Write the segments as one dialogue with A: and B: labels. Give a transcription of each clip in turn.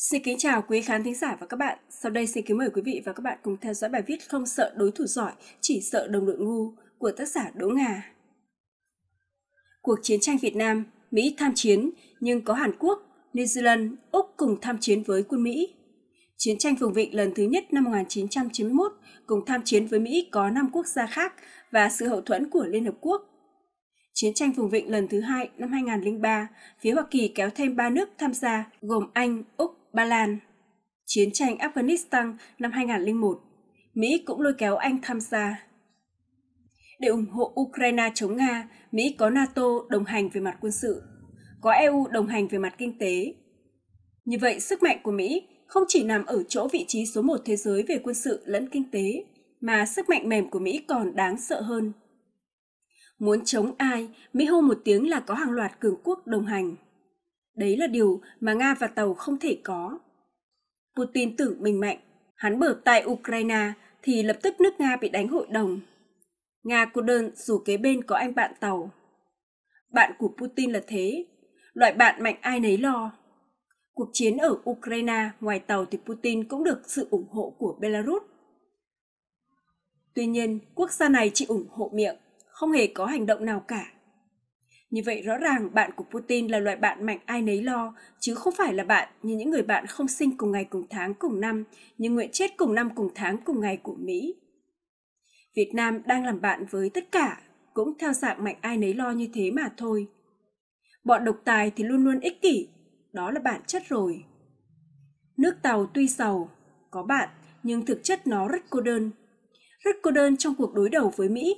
A: Xin kính chào quý khán thính giả và các bạn. Sau đây xin kính mời quý vị và các bạn cùng theo dõi bài viết Không sợ đối thủ giỏi, chỉ sợ đồng đội ngu của tác giả Đỗ Ngà. Cuộc chiến tranh Việt Nam, Mỹ tham chiến nhưng có Hàn Quốc, New Zealand, Úc cùng tham chiến với quân Mỹ. Chiến tranh vùng vịnh lần thứ nhất năm 1991 cùng tham chiến với Mỹ có 5 quốc gia khác và sự hậu thuẫn của Liên Hợp Quốc. Chiến tranh vùng vịnh lần thứ hai năm 2003, phía Hoa Kỳ kéo thêm 3 nước tham gia gồm Anh, Úc Ba Lan. Chiến tranh Afghanistan năm 2001, Mỹ cũng lôi kéo Anh tham gia. Để ủng hộ Ukraine chống Nga, Mỹ có NATO đồng hành về mặt quân sự, có EU đồng hành về mặt kinh tế. Như vậy, sức mạnh của Mỹ không chỉ nằm ở chỗ vị trí số một thế giới về quân sự lẫn kinh tế, mà sức mạnh mềm của Mỹ còn đáng sợ hơn. Muốn chống ai, Mỹ hô một tiếng là có hàng loạt cường quốc đồng hành. Đấy là điều mà Nga và Tàu không thể có. Putin tưởng mình mạnh, hắn bở tại Ukraine thì lập tức nước Nga bị đánh hội đồng. Nga cô đơn dù kế bên có anh bạn Tàu. Bạn của Putin là thế, loại bạn mạnh ai nấy lo. Cuộc chiến ở Ukraine ngoài Tàu thì Putin cũng được sự ủng hộ của Belarus. Tuy nhiên, quốc gia này chỉ ủng hộ miệng, không hề có hành động nào cả. Như vậy rõ ràng bạn của Putin là loại bạn mạnh ai nấy lo, chứ không phải là bạn như những người bạn không sinh cùng ngày cùng tháng cùng năm, nhưng nguyện chết cùng năm cùng tháng cùng ngày của Mỹ. Việt Nam đang làm bạn với tất cả, cũng theo dạng mạnh ai nấy lo như thế mà thôi. Bọn độc tài thì luôn luôn ích kỷ, đó là bản chất rồi. Nước Tàu tuy giàu, có bạn, nhưng thực chất nó rất cô đơn. Rất cô đơn trong cuộc đối đầu với Mỹ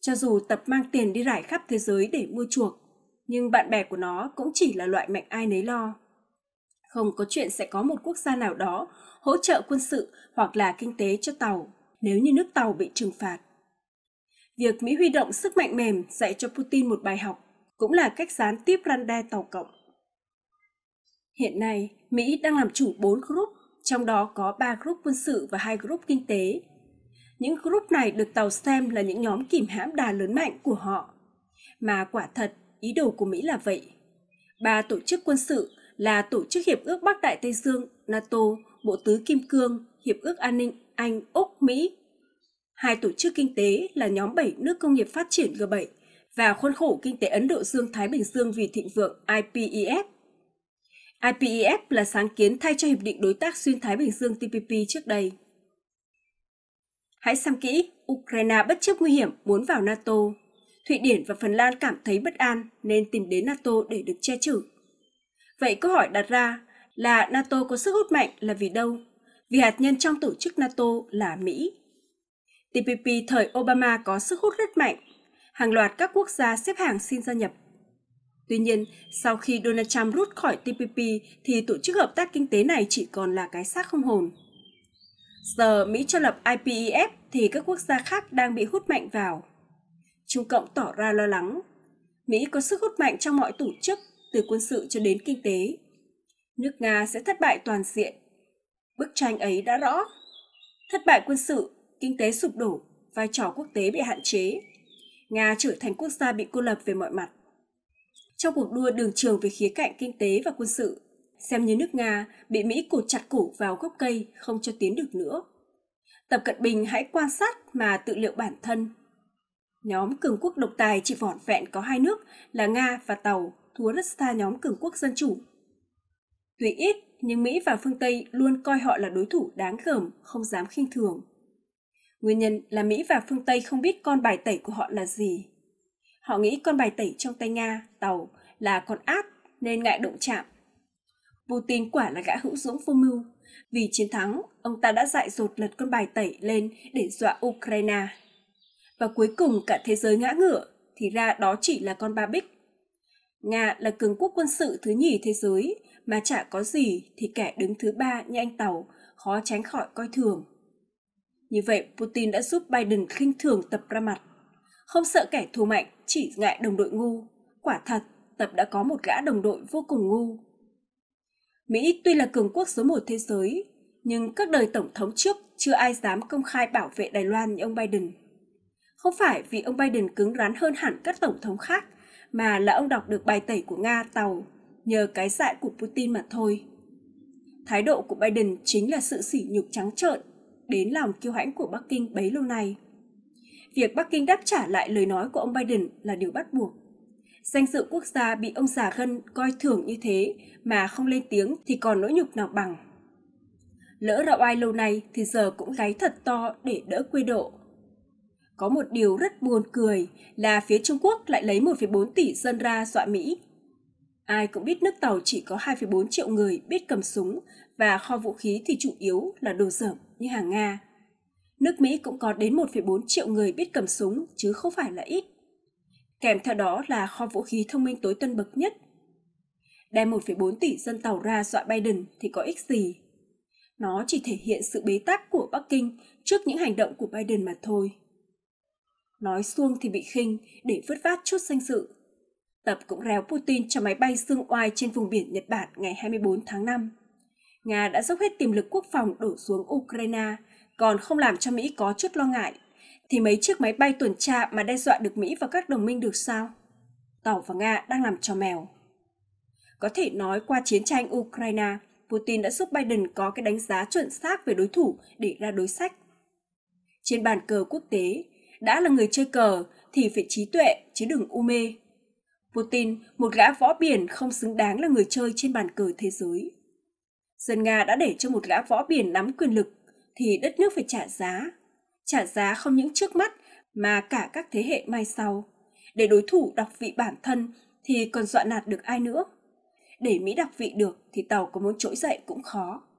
A: cho dù tập mang tiền đi rải khắp thế giới để mua chuộc, nhưng bạn bè của nó cũng chỉ là loại mạnh ai nấy lo. Không có chuyện sẽ có một quốc gia nào đó hỗ trợ quân sự hoặc là kinh tế cho tàu nếu như nước tàu bị trừng phạt. Việc Mỹ huy động sức mạnh mềm dạy cho Putin một bài học cũng là cách gián tiếp răn đe tàu cộng. Hiện nay, Mỹ đang làm chủ 4 group, trong đó có 3 group quân sự và 2 group kinh tế, những group này được tàu xem là những nhóm kìm hãm đà lớn mạnh của họ. Mà quả thật, ý đồ của Mỹ là vậy. Ba tổ chức quân sự là Tổ chức Hiệp ước Bắc Đại Tây Dương, NATO, Bộ Tứ Kim Cương, Hiệp ước An ninh Anh, Úc, Mỹ. Hai tổ chức kinh tế là nhóm 7 nước công nghiệp phát triển G7 và khuôn khổ kinh tế Ấn Độ Dương-Thái Bình Dương vì thịnh vượng IPEF. IPEF là sáng kiến thay cho Hiệp định Đối tác Xuyên Thái Bình Dương TPP trước đây. Hãy xem kỹ, Ukraine bất chấp nguy hiểm muốn vào NATO. Thụy Điển và Phần Lan cảm thấy bất an nên tìm đến NATO để được che chở. Vậy câu hỏi đặt ra là NATO có sức hút mạnh là vì đâu? Vì hạt nhân trong tổ chức NATO là Mỹ. TPP thời Obama có sức hút rất mạnh. Hàng loạt các quốc gia xếp hàng xin gia nhập. Tuy nhiên, sau khi Donald Trump rút khỏi TPP thì tổ chức hợp tác kinh tế này chỉ còn là cái xác không hồn. Giờ Mỹ cho lập IPEF thì các quốc gia khác đang bị hút mạnh vào. Trung Cộng tỏ ra lo lắng. Mỹ có sức hút mạnh trong mọi tổ chức, từ quân sự cho đến kinh tế. Nước Nga sẽ thất bại toàn diện. Bức tranh ấy đã rõ. Thất bại quân sự, kinh tế sụp đổ, vai trò quốc tế bị hạn chế. Nga trở thành quốc gia bị cô lập về mọi mặt. Trong cuộc đua đường trường về khía cạnh kinh tế và quân sự, xem như nước Nga bị Mỹ cột chặt cổ vào gốc cây không cho tiến được nữa. Tập Cận Bình hãy quan sát mà tự liệu bản thân. Nhóm cường quốc độc tài chỉ vỏn vẹn có hai nước là Nga và Tàu thua rất xa nhóm cường quốc dân chủ. Tuy ít nhưng Mỹ và phương Tây luôn coi họ là đối thủ đáng gờm, không dám khinh thường. Nguyên nhân là Mỹ và phương Tây không biết con bài tẩy của họ là gì. Họ nghĩ con bài tẩy trong tay Nga, Tàu là con áp nên ngại động chạm Putin quả là gã hữu dũng vô mưu. Vì chiến thắng, ông ta đã dại dột lật con bài tẩy lên để dọa Ukraine. Và cuối cùng cả thế giới ngã ngửa, thì ra đó chỉ là con ba bích. Nga là cường quốc quân sự thứ nhì thế giới, mà chả có gì thì kẻ đứng thứ ba như anh Tàu khó tránh khỏi coi thường. Như vậy, Putin đã giúp Biden khinh thường Tập ra mặt. Không sợ kẻ thù mạnh, chỉ ngại đồng đội ngu. Quả thật, Tập đã có một gã đồng đội vô cùng ngu, Mỹ tuy là cường quốc số một thế giới, nhưng các đời tổng thống trước chưa ai dám công khai bảo vệ Đài Loan như ông Biden. Không phải vì ông Biden cứng rắn hơn hẳn các tổng thống khác, mà là ông đọc được bài tẩy của Nga tàu nhờ cái dại của Putin mà thôi. Thái độ của Biden chính là sự sỉ nhục trắng trợn đến lòng kiêu hãnh của Bắc Kinh bấy lâu nay. Việc Bắc Kinh đáp trả lại lời nói của ông Biden là điều bắt buộc Danh dự quốc gia bị ông già Gân coi thường như thế mà không lên tiếng thì còn nỗi nhục nào bằng. Lỡ ra ai lâu nay thì giờ cũng gáy thật to để đỡ quê độ. Có một điều rất buồn cười là phía Trung Quốc lại lấy 1,4 tỷ dân ra dọa Mỹ. Ai cũng biết nước Tàu chỉ có 2,4 triệu người biết cầm súng và kho vũ khí thì chủ yếu là đồ dởm như hàng Nga. Nước Mỹ cũng có đến 1,4 triệu người biết cầm súng chứ không phải là ít kèm theo đó là kho vũ khí thông minh tối tân bậc nhất. Đem 1,4 tỷ dân tàu ra dọa Biden thì có ích gì? Nó chỉ thể hiện sự bế tắc của Bắc Kinh trước những hành động của Biden mà thôi. Nói xuông thì bị khinh để vứt vát chút danh sự. Tập cũng réo Putin cho máy bay xương oai trên vùng biển Nhật Bản ngày 24 tháng 5. Nga đã dốc hết tiềm lực quốc phòng đổ xuống Ukraine, còn không làm cho Mỹ có chút lo ngại thì mấy chiếc máy bay tuần tra mà đe dọa được Mỹ và các đồng minh được sao? Tàu và Nga đang làm cho mèo. Có thể nói qua chiến tranh Ukraine, Putin đã giúp Biden có cái đánh giá chuẩn xác về đối thủ để ra đối sách. Trên bàn cờ quốc tế, đã là người chơi cờ thì phải trí tuệ chứ đừng u mê. Putin, một gã võ biển không xứng đáng là người chơi trên bàn cờ thế giới. Dân Nga đã để cho một gã võ biển nắm quyền lực thì đất nước phải trả giá trả giá không những trước mắt mà cả các thế hệ mai sau. Để đối thủ đọc vị bản thân thì còn dọa nạt được ai nữa. Để Mỹ đọc vị được thì tàu có muốn trỗi dậy cũng khó.